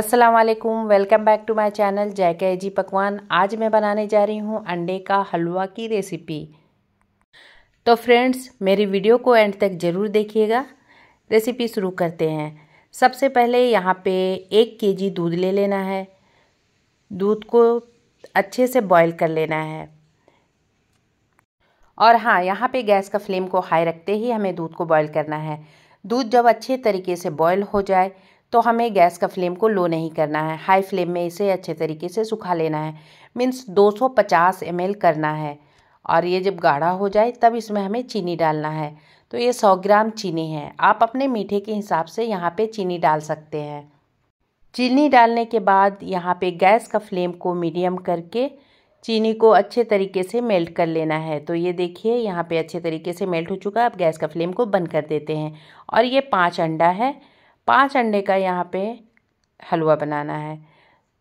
अस्सलाम वालेकुम welcome back to my channel Jai K जी पकवान आज मैं बनाने जा रही हूँ अंडे का हलवा की रेसिपी तो फ्रेंड्स मेरी वीडियो को एंड तक ज़रूर देखिएगा रेसिपी शुरू करते हैं सबसे पहले यहाँ पे एक केजी दूध ले लेना है दूध को अच्छे से बॉईल कर लेना है और हाँ यहाँ पे गैस का फ्लेम को हाई रखते ही हमें दूध को बॉईल करना है दूध जब अच्छे तरीके से बॉईल हो जाए तो हमें गैस का फ्लेम को लो नहीं करना है हाई फ्लेम में इसे अच्छे तरीके से सुखा लेना है मीन्स 250 सौ करना है और ये जब गाढ़ा हो जाए तब इसमें हमें चीनी डालना है तो ये 100 ग्राम चीनी है आप अपने मीठे के हिसाब से यहाँ पे चीनी डाल सकते हैं चीनी डालने के बाद यहाँ पे गैस का फ्लेम को मीडियम करके चीनी को अच्छे तरीके से मेल्ट कर लेना है तो ये देखिए यहाँ पे अच्छे तरीके से मेल्ट हो चुका है अब गैस का फ्लेम को बंद कर देते हैं और ये पाँच अंडा है पाँच अंडे का यहाँ पे हलवा बनाना है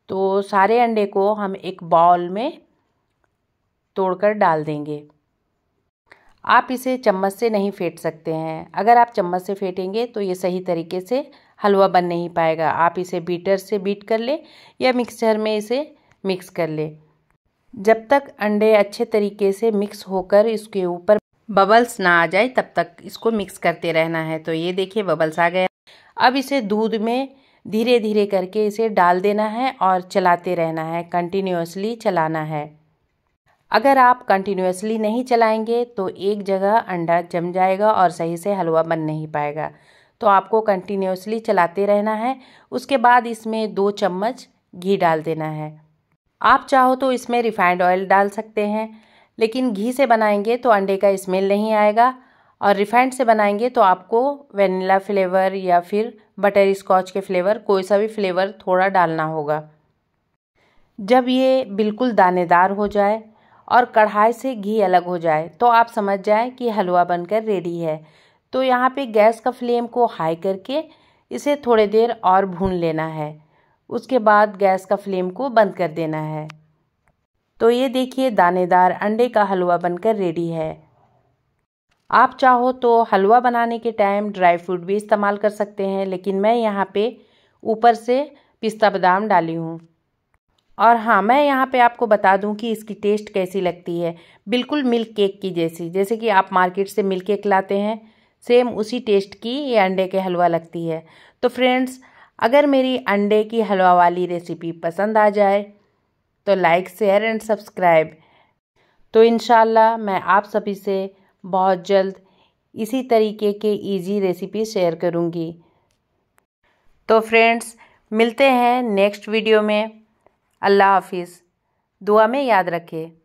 तो सारे अंडे को हम एक बाउल में तोड़कर डाल देंगे आप इसे चम्मच से नहीं फेंट सकते हैं अगर आप चम्मच से फेंटेंगे तो ये सही तरीके से हलवा बन नहीं पाएगा आप इसे बीटर से बीट कर ले या मिक्सचर में इसे मिक्स कर ले जब तक अंडे अच्छे तरीके से मिक्स होकर इसके ऊपर बबल्स ना आ जाए तब तक इसको मिक्स करते रहना है तो ये देखिए बबल्स आ गए अब इसे दूध में धीरे धीरे करके इसे डाल देना है और चलाते रहना है कंटिन्यूसली चलाना है अगर आप कंटिन्यूसली नहीं चलाएंगे तो एक जगह अंडा जम जाएगा और सही से हलवा बन नहीं पाएगा तो आपको कंटिन्यूसली चलाते रहना है उसके बाद इसमें दो चम्मच घी डाल देना है आप चाहो तो इसमें रिफाइंड ऑयल डाल सकते हैं लेकिन घी से बनाएंगे तो अंडे का स्मेल नहीं आएगा और रिफाइंड से बनाएंगे तो आपको वेनिला फ्लेवर या फिर बटर स्कॉच के फ्लेवर कोई सा भी फ्लेवर थोड़ा डालना होगा जब ये बिल्कुल दानेदार हो जाए और कढ़ाई से घी अलग हो जाए तो आप समझ जाए कि हलवा बनकर रेडी है तो यहाँ पे गैस का फ्लेम को हाई करके इसे थोड़ी देर और भून लेना है उसके बाद गैस का फ्लेम को बंद कर देना है तो ये देखिए दानेदार अंडे का हलवा बनकर रेडी है आप चाहो तो हलवा बनाने के टाइम ड्राई फ्रूट भी इस्तेमाल कर सकते हैं लेकिन मैं यहाँ पे ऊपर से पिस्ता बादाम डाली हूँ और हाँ मैं यहाँ पे आपको बता दूँ कि इसकी टेस्ट कैसी लगती है बिल्कुल मिल्क केक की जैसी जैसे कि आप मार्केट से मिल्क केक लाते हैं सेम उसी टेस्ट की ये अंडे के हलवा लगती है तो फ्रेंड्स अगर मेरी अंडे की हलवा वाली रेसिपी पसंद आ जाए तो लाइक शेयर एंड सब्सक्राइब तो इन मैं आप सभी से बहुत जल्द इसी तरीके के इजी रेसिपी शेयर करूँगी तो फ्रेंड्स मिलते हैं नेक्स्ट वीडियो में अल्लाह हाफिज़ दुआ में याद रखें